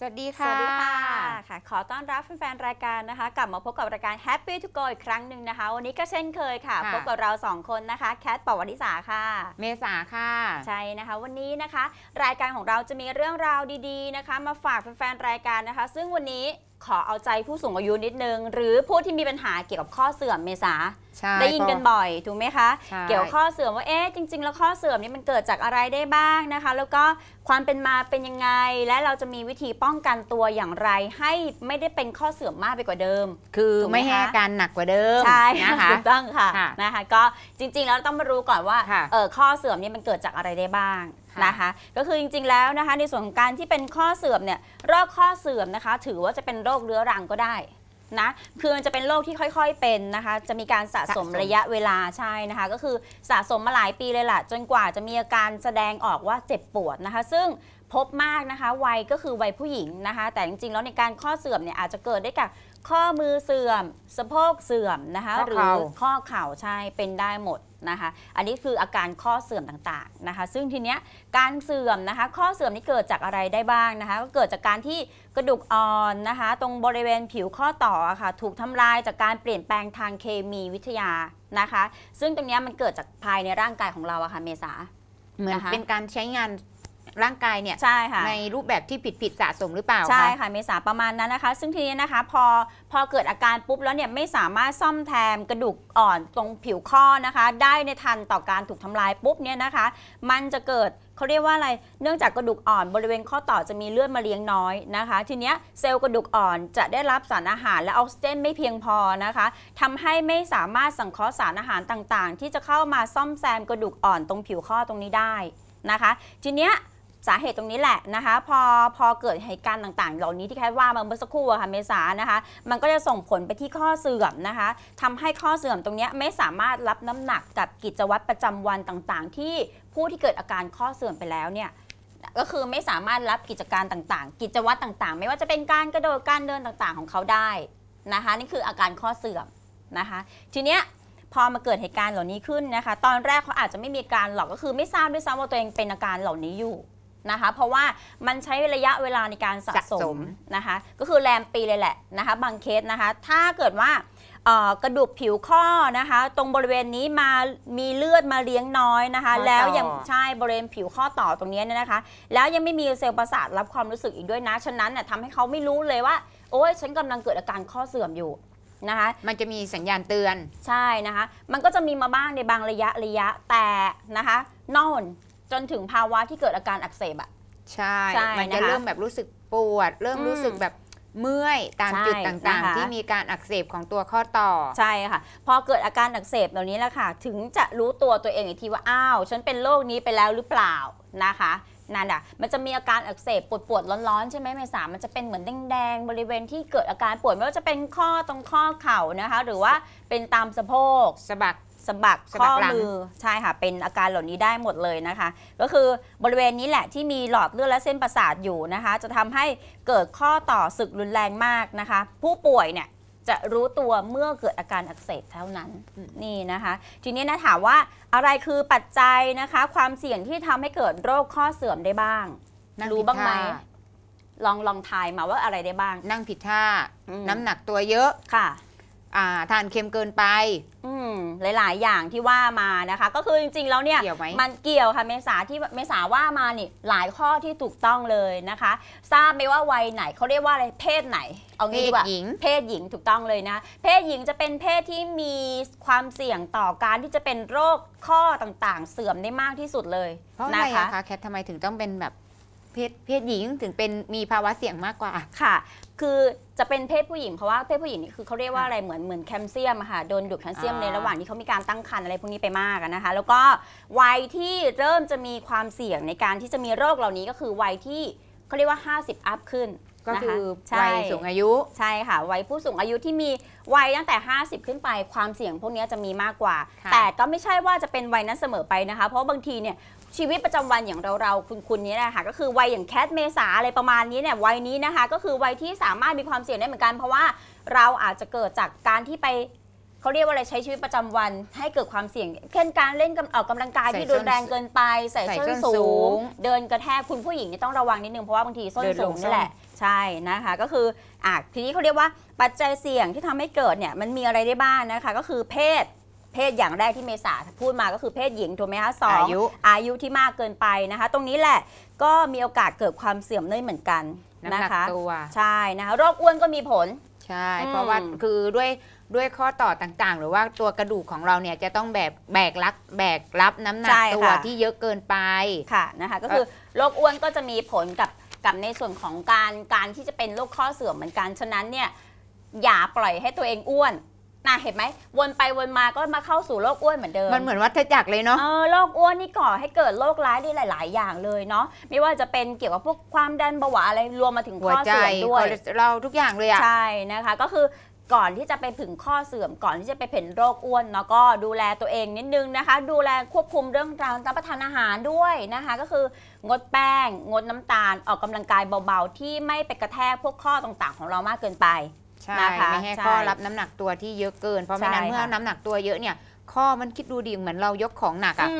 สวัสดีค่ะสวัสดีค่ะค่ะ ขอต้อนรับแฟนๆ รายการนะคะ กลับมาพบกับรายการ Happy to Go อีกครั้งหนึ่งนะคะวันนี้ก็เช่นเคยค่ะพบกับเรา 2 คนนะคะแคทปวัติสาค่ะ เมษาค่ะ ใช่นะคะ วันนี้นะคะ รายการของเราจะมีเรื่องราวดีๆนะคะ มาฝากแฟนๆ รายการนะคะ ซึ่งวันนี้ขอเอาใจผู้สูงอายุนิดนึง หรือผู้ที่มีปัญหาเกี่ยวกับข้อเสื่อมเมษา ได้ยินกันบ่อยถูกไหมคะ เกี่ยวข้อเสื่อมว่าเอ๊ะจริงๆแล้วข้อเสื่อมนี่มันเกิดจากอะไรได้บ้างนะคะ แล้วก็ความเป็นมาเป็นยังไงและเราจะมีวิธีป้องกันตัวอย่างไรให้ไม่ได้เป็นข้อเสื่อมมากไปกว่าเดิม คือไม่ให้อาการหนักกว่าเดิมใช่นะคะถูกต้องค่ะนะคะก็จริงๆแล้วต้องมารู้ก่อนว่าเออข้อเสื่อมนี่มันเกิดจากอะไรได้บ้างนะคะก็คือจริงๆแล้วนะคะในส่วนของการที่เป็นข้อเสื่อมเนี่ยโรคข้อเสื่อมนะคะ ถือว่าจะเป็นโรคเรื้อรังก็ได้นะคือมันจะเป็นโรคที่ค่อยๆเป็นนะคะจะมีการสะสมระยะเวลา ใช่นะคะก็คือสะสมมาหลายปีเลยล่ะจนกว่าจะมีอาการแสดงออกว่าเจ็บปวดนะคะซึ่งพบมากนะคะวัยก็คือวัยผู้หญิงนะคะแต่จริงๆแล้วในการข้อเสื่อมเนี่ยอาจจะเกิดได้กับข้อมือเสื่อม สะโพกเสื่อมนะคะหรือข้อเข่าใช่เป็นได้หมดนะคะ อันนี้คืออาการข้อเสื่อมต่างๆนะคะ ซึ่งทีเนี้ยการเสื่อมนะคะ ข้อเสื่อมนี้เกิดจากอะไรได้บ้างนะคะ ก็เกิดจากการที่กระดูกอ่อนนะคะ ตรงบริเวณผิวข้อต่อค่ะ ถูกทำลายจากการเปลี่ยนแปลงทางเคมีวิทยานะคะ ซึ่งตรงนี้มันเกิดจากภายในร่างกายของเราอะค่ะเมษาเหมือนะะเป็นการใช้งานร่างกายเนี่ยใช่ค่ะในรูปแบบที่ผิดผิดสะสมหรือเปล่าใช่ค่ะเมษาประมาณนั้นนะคะ ซึ่งทีนี้นะคะพอพอเกิดอาการปุ๊บแล้วเนี่ยไม่สามารถซ่อมแทมกระดูกอ่อนตรงผิวข้อนะคะ ได้ในทันต่อการถูกทำลายปุ๊บเนี่ยนะคะ มันจะเกิดเขาเรียกว่าอะไรเนื่องจากกระดูกอ่อนบริเวณข้อต่อจะมีเลือดมาเลี้ยงน้อยนะคะ ทีนี้เซลล์กระดูกอ่อนจะได้รับสารอาหารและออกซิเจนไม่เพียงพอนะคะ ทำให้ไม่สามารถสังเคราะห์สารอาหารต่างๆ ที่จะเข้ามาซ่อมแซมกระดูกอ่อนตรงผิวข้อตรงนี้ได้นะคะ ทีเนี้ยสาเหตุตรงนี้แหละนะคะพอพอเกิดเหตุการณ์ต่างๆ เหล่านี้ที่แค่ว่ามาเมื่อสักครู่ค่ะเมษานะคะมันก็จะส่งผลไปที่ข้อเสื่อมนะคะทำให้ข้อเสื่อมตรงนี้ไม่สามารถรับน้ำหนัก กับกิจวัตรประจำวันต่างๆ ที่ผู้ที่เกิดอาการข้อเสื่อมไปแล้วเนี่ยก็คือไม่สามารถรับกิจการต่างๆ กิจวัตรต่างๆ ไม่ว่าจะเป็นการกระโดดการเดินต่างๆของเขาได้นะคะนี่คืออาการข้อเสื่อมนะคะทีเนี้ยพอมาเกิดเหตุการณ์เหล่านี้ขึ้นนะคะตอนแรกเขาอาจจะไม่มีการหรอกก็คือไม่ทราบด้วยซ้ำว่าตัวเองเป็นอาการเหล่านี้อยู่นะคะเพราะว่ามันใช้ระยะเวลาในการสะสมนะคะก็คือแรมปีเลยแหละนะคะบางเคสนะคะถ้าเกิดว่ากระดูกผิวข้อนะคะตรงบริเวณนี้มามีเลือดมาเลี้ยงน้อยนะคะแล้วยังใช่บริเวณผิวข้อต่อตรงนี้เนี่ยนะคะแล้วยังไม่มีเซลล์ประสาทรับความรู้สึกอีกด้วยนะ ฉะนั้นเนี่ยทำให้เขาไม่รู้เลยว่า โอ้ยฉันกำลังเกิดอาการข้อเสื่อมอยู่นะคะมันจะมีสัญญาณเตือนใช่นะคะมันก็จะมีมาบ้างในบางระยะระยะแต่นะคะนอนจนถึงภาวะที่เกิดอาการอักเสบอ่ะใช่ใช่มันจะะะเริ่มแบบรู้สึกปวด เริ่มรู้สึกแบบเมื่อยตามจุดต่างะะๆที่มีการอักเสบของตัวข้อต่อ ใช่ค่ะพอเกิดอาการอักเสบเหล่านี้แล้วค่ะถึงจะรู้ตัวตัวเองอีกทีว่าอ้าวฉันเป็นโรคนี้ไปแล้วหรือเปล่านะคะนั่นอ่ะมันจะมีอาการอักเสบปวดปวดร้อนๆใช่ไหมเมษามันจะเป็นเหมือนแดงๆบริเวณที่เกิดอาการปวดไม่ว่าจะเป็นข้อตรงข้อเข่านะคะ หรือว่าเป็นตามสะโพกสะบักสะบักข้อมือใช่ค่ะ เป็นอาการเหล่านี้ได้หมดเลยนะคะ ก็คือบริเวณนี้แหละที่มีหลอดเลือดและเส้นประสาทอยู่นะคะ จะทำให้เกิดข้อต่อสึกรุนแรงมากนะคะ ผู้ป่วยเนี่ย จะรู้ตัวเมื่อเกิดอาการอักเสบเท่านั้นนี่นะคะ ทีนี้นะถามว่าอะไรคือปัจจัยนะคะ ความเสี่ยงที่ทำให้เกิดโรคข้อเสื่อมได้บ้างงรู้บ้างไหมลองลองทายมาว่าอะไรได้บ้าง นั่งผิดท่า น้ำหนักตัวเยอะค่ะทานเค็มเกินไป อืหลาย ๆ อย่างที่ว่ามานะคะ ก็คือจริงๆแล้วเนี่ยยมมันเกี่ยวค่ะเมษาที่เมษาว่ามานี่หลายข้อที่ถูกต้องเลยนะคะ ทราบไหมว่าวัยไหนเขาเรียกว่าอะไรเพศไหน เอางี้ดีกว่าเพศหญิงถูกต้องเลยนะ เพศหญิงจะเป็นเพศที่มีความเสี่ยงต่อการที่จะเป็นโรคข้อต่างๆ เสื่อมได้มากที่สุดเลยเพราะอะไรนะคะแคททำไมถึงต้องเป็นแบบเพศเพศหญิงถึงเป็นมีภาวะเสี่ยงมากกว่าค่ะ คือจะเป็นเพศผู้หญิงเพราะว่าเพศผู้หญิงนี่คือเขาเรียกว่าอะไรเหมือนเหมือนแคลเซียมค่ะโดนดูดแคลเซียมในระหว่างที่เขามีการตั้งครรภ์อะไรพวกนี้ไปมากนะคะ แล้วก็วัยที่เริ่มจะมีความเสี่ยงในการที่จะมีโรคเหล่านี้ก็คือวัยที่เขาเรียกว่า 50 อัพขึ้นก็คือวัยสูงอายุใช่ค่ะ วัยผู้สูงอายุที่มีวัยตั้งแต่ 50 ขึ้นไปความเสี่ยงพวกนี้จะมีมากกว่า แต่ก็ไม่ใช่ว่าจะเป็นวัยนั้นเสมอไปนะคะ เพราะบางทีเนี่ยชีวิตประจำวันอย่างเราๆคุณคุณนี้นะคะก็คือวัยอย่างแคทเมษาอะไรประมาณนี้เนี่ยวัยนี้นะคะก็คือวัยที่สามารถมีความเสี่ยงได้เหมือนกัน เพราะว่าเราอาจจะเกิดจากการที่ไปเขาเรียกว่าอะไรใช้ชีวิตประจำวันให้เกิดความเสี่ยงเช่นการเล่นออกกำลังกายที่รุนแรงเกินไปใส่ส้นสูง เดินกระแทกคุณผู้หญิงต้องระวังนิดนึงเพราะว่าบางทีส้นสูงนี่แหละใช่นะคะก็คืออ่ะทีนี้เขาเรียกว่า ปัจจัยเสี่ยงที่ทำให้เกิดเนี่ยมันมีอะไรได้บ้างนะคะ ก็คือเพศเพศอย่างแรกที่เมษาพูดมาก็คือเพศหญิงถูกไหมคะสองอายุ อายุที่มากเกินไปนะคะ ตรงนี้แหละก็มีโอกาสเกิดความเสื่อมเนื่อยเหมือนกันนะคะตัวใช่นะคะโรคอ้วนก็มีผลใช่เพราะว่า คือด้วยด้วยข้อต่อต่างๆ หรือว่าตัวกระดูกของเราเนี่ยจะต้องแบบแบกรับแบกรับน้ำหนักตัวที่เยอะเกินไปค่ะนะคะก็คือโรคอ้วนก็จะมีผลกับกับในส่วนของการการที่จะเป็นโรคข้อเสื่อมเหมือนกัน ฉะนั้นเนี่ยอย่าปล่อยให้ตัวเองอ้วนน่ะเห็นไหมวนไปวนมาก็มาเข้าสู่โรคอ้วนเหมือนเดิมมันเหมือนวัฏจักรเลยเนาะเออโรคอ้วนนี่ก่อให้เกิดโรคร้ายได้หลาย ๆ อย่างเลยเนาะไม่ว่าจะเป็นเกี่ยวกับพวกความดันเบาหวานอะไรรวมมาถึง ข้อเสื่อมด้วยเเราทุกอย่างเลยอะใช่นะคะ ก็คือก่อนที่จะไปถึงข้อเสื่อมก่อนที่จะไปเป็นโรคอ้วนเนาะก็ดูแลตัวเองนิดนึงนะคะ ดูแลควบคุมเรื่องการรับประทานอาหารด้วยนะคะ ก็คืองดแป้งงดน้ำตาลออกกำลังกายเบาๆที่ไม่ไปกระแทกพวกข้อต่างๆ ของเรามากเกินไปใช่ะคะไม่ให้ข้อรับน้ำหนักตัวที่เยอะเกิน เพราะไม่นั้นเมื่อน้ำหนักตัวเยอะเนี่ย ข้อมันคิดดูดีเหมือนเรายกของหนักอ่ะ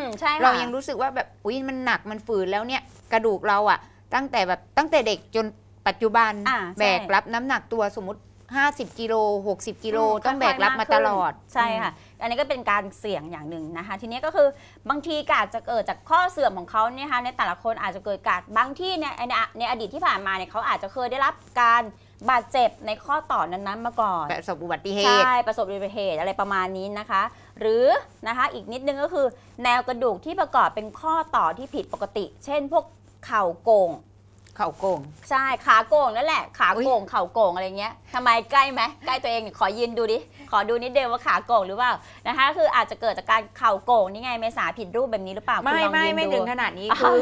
เรายังรู้สึกว่าแบบอุ้ยมันหนักมันฝืนแล้วเนี่ยกระดูกเราอ่ะตั้งแต่แบบตั้งแต่เด็กจนปัจจุบันแบกรับน้ำหนักตัวสมมติ50กิโล60กิโลต้องแบกรับมาตลอด ใช่ค่ะอันนี้ก็เป็นการเสี่ยงอย่างหนึ่งนะคะ ทีนี้ก็คือบางทีกอาจจะเกิดจากข้อเสื่อมของเขาเนี่ยค่ะในแต่ละคนอาจจะเกิดการบางที่เนี่ยในอดีตที่ผ่านมาเนี่ยเขาอาจจะเคยได้รับการบาดเจ็บในข้อต่อนั้นๆมาก่อน ประสบอุบัติเหตุ ใช่ ประสบอุบัติเหตุอะไรประมาณนี้นะคะ หรือนะคะอีกนิดนึงก็คือแนวกระดูกที่ประกอบเป็นข้อต่อที่ผิดปกติ เช่นพวกเข่าโก่ง เข่าโก่ง ใช่ ขาโก่งนั่นแหละ ขาโก่งเข่าโก่งอะไรเงี้ยทำไมใกล้ไหมใกล้ตัวเองขอยืนดูดิ ขอดูนิดเดียวว่าขาโก่งหรือเปล่า นะคะคืออาจจะเกิดจากการเข่าโก่ง นี่ไง เมษาผิดรูปแบบนี้หรือเปล่าไม่ไม่ไม่ถึงขนาดนี้ คือ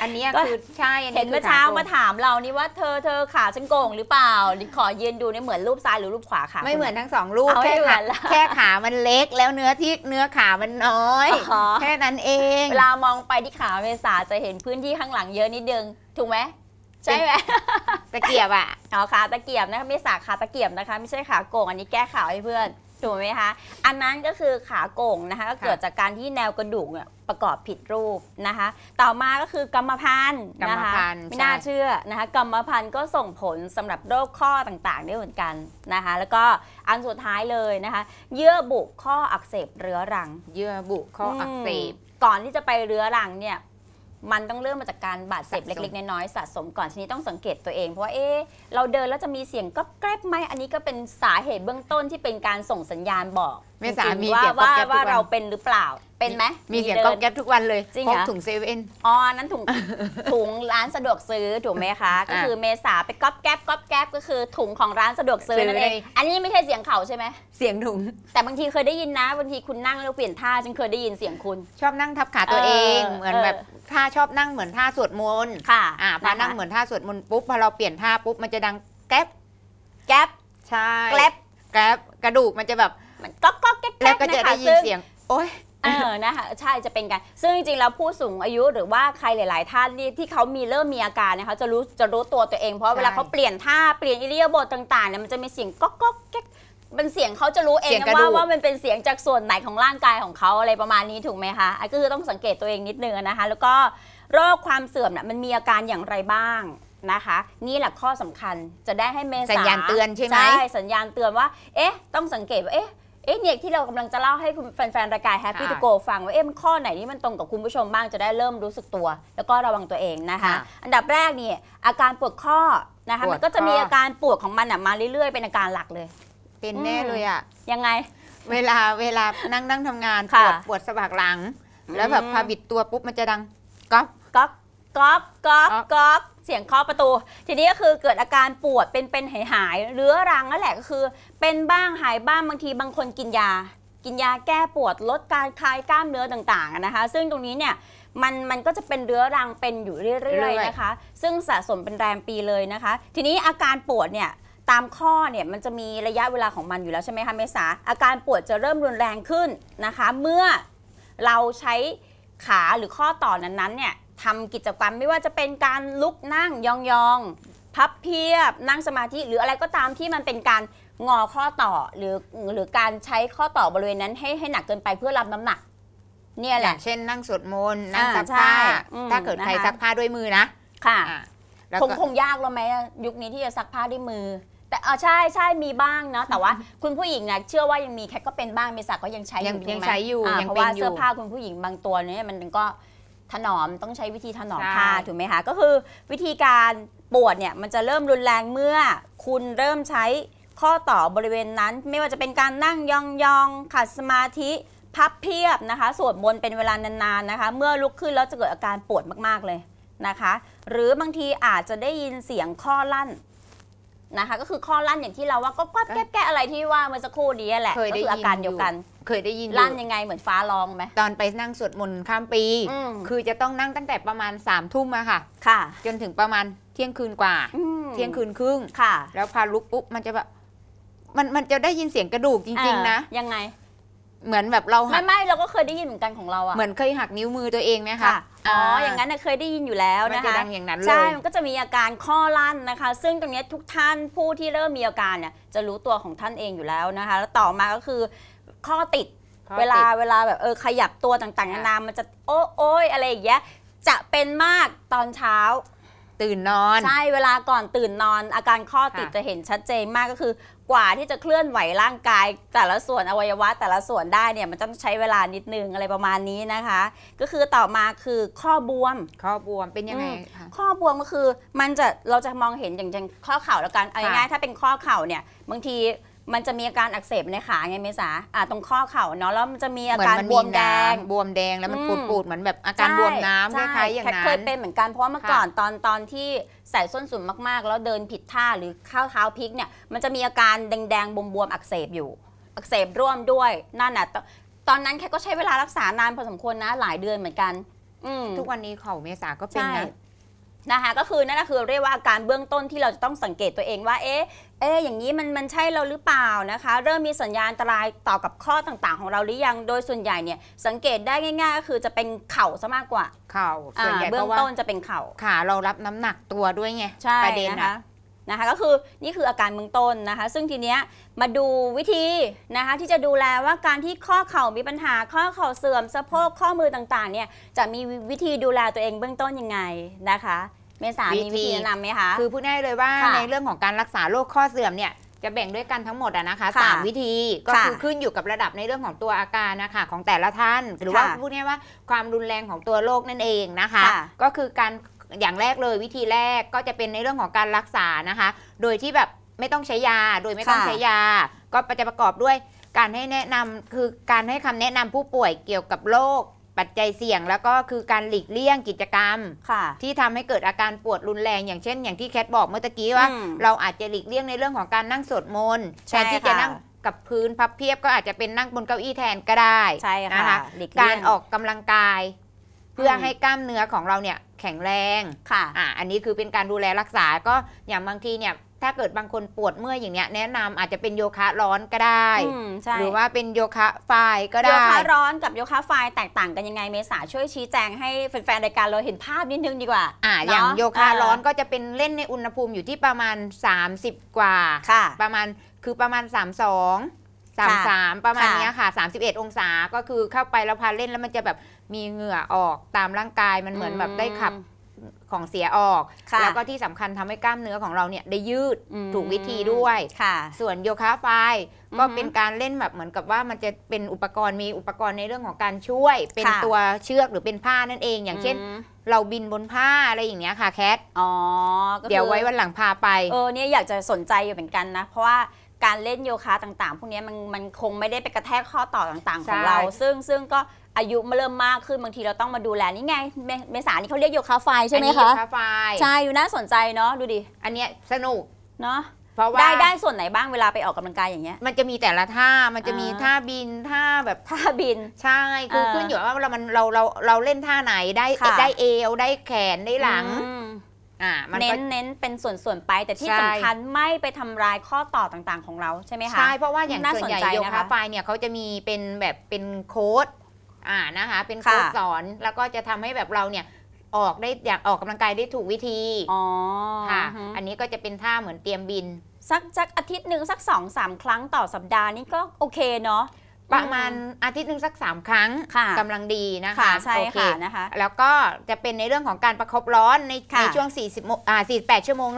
อันนี้คือใช่เห็นเมื่อเช้ามาถามเรานี่ว่าเธอเธอขาฉันโก่งหรือเปล่าขอยืนดูเนี่ยเหมือนรูปซ้ายหรือรูปขวาขาไม่เหมือนทั้งสองรูปแค่ขาแค่ขามันเล็กแล้วเนื้อที่เนื้อขามันน้อย แค่นั้นเองเรามองไปที่ขาเมษาจะเห็นพื้นที่ข้างหลังเยอะนิดนึงถูกไหมใช่ไหมตะเกียบอ่ะอ๋อขาตะเกียบนะคะเมษาขาตะเกียบนะคะ ไม่ใช่ขาโก่งอันนี้แก้ข่าวให้เพื่อนถูกไหมคะ อันนั้นก็คือขาโก่งนะคะก็เกิดจากการที่แนวกระดูกประกอบผิดรูปนะคะต่อมาก็คือกรรมพันธุ์นะคะไม่น่าเชื่อนะคะกรรมพันธุ์ก็ส่งผลสำหรับโรคข้อต่างๆได้เหมือนกันนะคะแล้วก็อันสุดท้ายเลยนะคะเยื่อบุข้ออักเสบเรื้อรัง เยื่อบุข้ออักเสบ ก่อนที่จะไปเรื้อรังเนี่ยมันต้องเริ่มมาจากการบาดเจ็บเล็กๆ น้อยๆ สะสมก่อน ทีนี้ต้องสังเกตตัวเองเพราะว่าเอ๊ะเราเดินแล้วจะมีเสียงก็แกรบไหมอันนี้ก็เป็นสาเหตุเบื้องต้นที่เป็นการส่งสัญญาณบอกเม่สามีเสียงก๊อบแก๊บทุกว่าวเราเป็นหรือเปล่าเป็นไหมมีเสียงก๊อบแก๊บทุกวันเลยจริงเหรกอถุงเซเว่นอ๋อนั้นถุงถุงร้านสะดวกซื้อถูกไหมคะ ก็คือเมษาไปก๊อบแก๊บก๊อบแก๊บก็คือถุงของร้านสะดวกซื้อนั่นเองอันนี้ไม่ใช่เสียงเขาใช่ไหมเสียงถุง แต่บางทีเคยได้ยินนะบางทีคุณนั่งแล้วเปลี่ยนท่าฉันเคยได้ยินเสียงคุณ ชอบนั่งทับขาตัวเอง เหมือนแบบท่าชอบนั่งเหมือนท่าสวดมนต์ค่ะอ่าพอนั่งเหมือนท่าสวดมนต์ปุ๊บพอเราเปลี่ยนท่าปุ๊บมันจะดังแก๊บแก๊บใช่แก๊บแก๊บกระดูกมันจะแบบมันก๊อกก๊อกแก๊กแก๊ล้วก็จะนะคะได้ยินซึ่งเสียงโอ้ยเออนะคะ ใช่ จะเป็นกันซึ่งจริงๆ แล้วผู้สูงอายุ หรือว่า ใคร หลายๆ ท่านที่ที่เขามี เริ่ม มี อาการ นะคะ จะรู้ จะรู้ ตัว ตัวเอง เพราะ เวลาเขาเปลี่ยน ท่า เปลี่ยนอิเลียบทต่างๆ เนี่ย มันจะมี เสียงก๊อกก๊อกแก๊ก เป็น เสียงเขาจะรู้เองนะว่า ว่า มัน เป็น เสียง จาก ส่วน ไหน ของ ร่างกาย ของเขาอะไร ประมาณนี้ ถูกไหมคะอก็คือ ต้อง สังเกต ตัวเอง นิดนึงนะคะ แล้วก็ โรค ความ เสื่อมน่ะมัน มี อาการ อย่าง ไร บ้าง นะคะ นี่แหละข้อสาคัญจะได้ให้เมษาสัญญาณเตือนใช่ไหมใช่สัญญาณเตือนว่าเอ๊ะต้องสังเกตว่าเอ๊ะอ๊ะเนี่ยที่เรากำลังจะเล่าให้คุณแฟนๆรายการแฮปปี้ทูโกฟังว่าเอ๊ะมันข้อไหนนี่มันตรงกับคุณผู้ชมบ้างจะได้เริ่มรู้สึกตัว แล้วก็ระวังตัวเองนะคะะอันดับแรกเนี่ยอาการปวดข้อนะคะมันก็จะมีอาการปวดของมันอ่ะมาเรื่อยๆ เป็นอาการหลักเลย เป็นแน่เลยอ่ะ ยังไง เวลาเวลานั่งนั่งทำงาน ปวด ปวดสะบักหลัง แล้วแบบพาบิดตัวปุ๊บมันจะดังก๊อบก๊อกก๊อกก๊อกก๊อกเสียงเคาะประตู ทีนี้ก็คือเกิดอาการปวดเป็นเป็นหายๆเรื้อรังนั่นแหละก็คือ เป็นบ้างหายบ้างบางทีบางคนกินยา กินยาแก้ปวด ลดการคลายกล้ามเนื้อต่างๆนะคะ ซึ่งตรงนี้เนี่ยมันมันก็จะเป็นเรื้อรังเป็นอยู่เรื่อยๆนะคะ ซึ่งสะสมเป็นแรมปีเลยนะคะ ทีนี้อาการปวดเนี่ยตามข้อเนี่ยมันจะมีระยะเวลาของมันอยู่แล้วใช่ไหมคะเมษา อาการปวดจะเริ่มรุนแรงขึ้นนะคะ เมื่อเราใช้ขาหรือข้อต่อนั้นๆเนี่ยทำกิจกรรมไม่ว่าจะเป็นการลุกนั่งยองๆ พับเพียบนั่งสมาธิหรืออะไรก็ตามที่มันเป็นการงอข้อต่อหรือหรือการใช้ข้อต่อบริเวณนั้นให้ให้หนักเกินไปเพื่อรับน้ำหนัก เนี่ยแหละเช่นนั่งสวดมนต์นั่งซักผ้าถ้าเกิดใครซักผ้าด้วยมือนะค่ะะคงคงยากแล้วไหมยุคนี้ที่จะซักผ้าด้วยมือ แต่เออใช่ใช่มีบ้างเนาะแต่ว่า คุณผู้หญิงนะเชื่อว่ายังมีแค่ก็เป็นบ้างเมสัก็ยังใช้อยังยู่กยังใช้อยู่เพราะว่าเเสื้อผ้าคุณผู้หญิงบางตัวเนี่ยมันก็ถนอมต้องใช้วิธีถนอมผ้าถูกไหมคะก็คือ วิธีการปวดเนี่ยมันจะเริ่มรุนแรงเมื่อคุณเริ่มใช้ข้อต่อบริเวณนั้น ไม่ว่าจะเป็นการนั่งยองๆขัดสมาธิ พับเพียบนะคะสวดมนต์เป็นเวลานานๆนะคะ เมื่อลุกขึ้นแล้วจะเกิดอาการปวดมากๆเลยนะคะ หรือบางทีอาจจะได้ยินเสียงข้อลั่นนะคะก็คือข้อลั่นอย่างที่เราว่าก็แก้แก้อะไรที่ว่าเมื่อสักครู่นี้แหละก็คืออาการเดียวกัน เคยได้ยินลั่นยังไงเหมือนฟ้าร้องไหมตอนไปนั่งสวดมนต์ข้ามปีคือจะต้องนั่งตั้งแต่ประมาณ3ามทุ่มมาค่ะ ค่ะ จนถึงประมาณเที่ยงคืนกว่าเที่ยงคืนครึ่งค่ะ แล้วพาลุกปุ๊บมันจะแบบมันมันจะได้ยินเสียงกระดูกจริง ๆนะยังไงเหมือนแบบ เราหัไม่ไม่เราก็เคยได้ยินเหมือนกันของเราอะเหมือนเคยหักนิ้วมือตัวเองไหมคะค่ะอ๋ออย่างนั้นน่ยเคยได้ยินอยู่แล้วมันะจะคะดังอย่างนั้นเลใช่มันก็จะมีอาการข้อลั่นนะคะ ซึ่งตรงนี้ทุกท่านผู้ที่เริ่มมีอาการเนี่ยจะรู้ตัวของท่านเองอยู่แล้วนะคะ แล้วต่อมาก็คือข้อติดเวลาเวลาแบบเออขยับตัวต่างๆ นานามันจะโอ้ยอะไรอย่างเงี้ยจะเป็นมากตอนเช้าตื่นนอน ใช่ เวลาก่อนตื่นนอน อาการข้อติดจะเห็นชัดเจนมากก็คือกว่าที่จะเคลื่อนไหวร่างกาย แต่ละส่วนอวัยวะ แต่ละส่วนได้เนี่ยมันต้องใช้เวลานิดนึงอะไรประมาณนี้นะคะ ก็คือต่อมาคือข้อบวมข้อบวมเป็นยังไงข้อบวมก็คือมันจะเราจะมองเห็นอย่างเช่นข้อเข่าแล้วกันเอาง่ายๆถ้าเป็นข้อเข่าเนี่ยบางทีมันจะมีอาการอักเสบในขาไงเมษาอ่าตรงข้อเข่าเนาะแล้วมันจะมีอาการบวมแดงบวมแดง แล้วมันปูดปดเหมือนแบบอาการบวมน้ำคล้ายๆอย่างนั้นเคยเป็นเหมือนกันเพราะเมื่อก่อนตอนตอนที่ใส่ส้นสูงมาก ๆ แล้วเดินผิดท่าหรือข้าวเท้าพลิกเนี่ยมันจะมีอาการแดงๆบวมๆอักเสบอยู่ อักเสบร่วมด้วยนั่นน่ะตอนนั้นแค่ก็ใช้เวลารักษานานพอสมควรนะหลายเดือนเหมือนกันทุกวันนี้เข่าเมษาก็เป็นนะนะคะก็คือนั่นก็คือเรียกว่าอาการเบื้องต้นที่เราจะต้องสังเกตตัวเองว่าเอ๊ะ เอ๊ะอย่างนี้มันมันใช่เราหรือเปล่านะคะ เริ่มมีสัญญาณอันตรายต่อกับข้อต่างๆ ของเราหรือยังโดยส่วนใหญ่เนี่ยสังเกตได้ง่ายๆก็คือจะเป็นเข่าซะมากกว่า เข่าส่วนใหญ่เบื้องต้นจะเป็นเข่าขาเรารับน้ำหนักตัวด้วยไงประเด็นนะคะนะคะก็คือนี่คืออาการเบื้องต้นนะคะ ซึ่งทีเนี้ยมาดูวิธีนะคะที่จะดูแลว่าการที่ข้อเข่ามีปัญหาข้อเข่าเสื่อมสะโพกข้อมือต่างๆเนี่ยจะมีวิธีดูแลตัวเองเบื้องต้นยังไงนะคะ เมษามีวิธีแนะนำไหมคะคือพูดง่ายเลยว่าในเรื่องของการรักษาโรคข้อเสื่อมเนี่ยจะแบ่งด้วยกันทั้งหมดนะคะสามวิธีก็คือขึ้นอยู่กับระดับในเรื่องของตัวอาการนะคะของแต่ละท่านหรือว่าพูดง่ายว่าความรุนแรงของตัวโรคนั่นเองนะคะ ก็คือการอย่างแรกเลยวิธีแรกก็จะเป็นในเรื่องของการรักษานะคะ โดยที่แบบไม่ต้องใช้ยาโดยไม่ต้องใช้ยาก็จะประกอบด้วยการให้แนะนำคือการให้คำแนะนำผู้ป่วยเกี่ยวกับโรคปัจจัยเสี่ยงแล้วก็คือการหลีกเลี่ยงกิจกรรมที่ทำให้เกิดอาการปวดรุนแรง อย่างเช่น อย่างที่แคทบอกเมื่อกี้ว่าเราอาจจะหลีกเลี่ยงในเรื่องของการนั่งสวดมนต์แทนที่จะนั่งกับพื้นพับเพียบก็อาจจะเป็นนั่งบนเก้าอี้แทนก็ได้ใช่ค่ะนะคะการออกกำลังกายพื่อให้กล้ามเนื้อของเราเนี่ยแข็งแรง ค่ะ อ่าอันนี้คือเป็นการดูแลรักษาก็อย่างบางทีเนี่ย ถ้าเกิดบางคนปวดเมื่อยอย่างเนี้ย แนะนำอาจจะเป็นโยคะร้อนก็ได้หรือว่าเป็นโยคะไฟก็ได้ โยคะร้อนกับโยคะไฟแตกต่างกันยังไงเมษาช่วยชี้แจงให้แฟนๆ รายการเราเห็นภาพนิดนึงดีกว่า อ่า อย่างโยคะร้อนก็จะเป็นเล่นในอุณหภูมิอยู่ที่ประมาณ 30 กว่า ค่ะ ประมาณคือประมาณ 32สามสามประมาณนี้ค่ะ 31 องศาก็คือเข้าไปแล้วพาเล่นแล้วมันจะแบบมีเหงื่อออกตามร่างกายมันเหมือนแบบได้ขับของเสียออก แล้วก็ที่สำคัญทำให้กล้ามเนื้อของเราเนี่ยได้ยืดถูกวิธีด้วยส่วนโยคะไฟก็เป็นการเล่นแบบเหมือนกับว่ามันจะเป็นอุปกรณ์มีอุปกรณ์ในเรื่องของการช่วย เป็นตัวเชือกหรือเป็นผ้านั่นเอง อย่างเช่น เราบินบนผ้าอะไรอย่างเงี้ยค่ะแคทอ๋อเดี๋ยวไว้วันหลังพาไปเออเนี่ยอยากจะสนใจอยู่เหมือนกันนะ เพราะว่าการเล่นโยคะต่างๆ พวกนี้มันมันคงไม่ได้ไปกระแทกข้อต่อต่างๆ ของเรา ซึ่งซึ่งก็อายุมาเริ่มมากขึ้นบางทีเราต้องมาดูแลนี่ไงเมษานี่เขาเรียกโยคะไฟใช่ไหมคะโยคะไฟใช่อยู่น่าสนใจเนาะดูดิอันเนี้ยสนุกเนาะเพราะว่าได้ได้ส่วนไหนบ้างเวลาไปออกกำลังกายอย่างเงี้ยมันจะมีแต่ละท่ามันจะมีท่าบินท่าแบบท่าบินใช่คือขึ้นอยู่ว่าเรามันเราเราเราเล่นท่าไหนได้ได้เอวได้แขนได้หลังอ่เน้นเน้นเป็นส่วนส่วนไปแต่ที่สำคัญไม่ไปทำลายข้อต่อต่าง ๆ ของเราใช่ไหมคะใช่ เพราะว่าอย่างน่าส่วนใหญ่จโยนะคะไฟเนี่ยเขาจะมีเป็นแบบเป็นโค้ดอ่านะคะเป็นโค้ดสอน แล้วก็จะทำให้แบบเราเนี่ย ออกได้อยากออกกำลังกายได้ถูกวิธี อ๋อค่ะอันนี้ก็จะเป็นท่าเหมือนเตรียมบินสักสักอาทิตย์หนึ่งสักสองสามครั้งต่อสัปดาห์นี่ก็โอเคเนาะประมาณอาทิตย์หนึ่งสัก 3 ครั้งกำลังดีนะคะใช่ค่ะนะคะแล้วก็จะเป็นในเรื่องของการประครบร้อนในในช่วง40อ่าปดชั่วโมง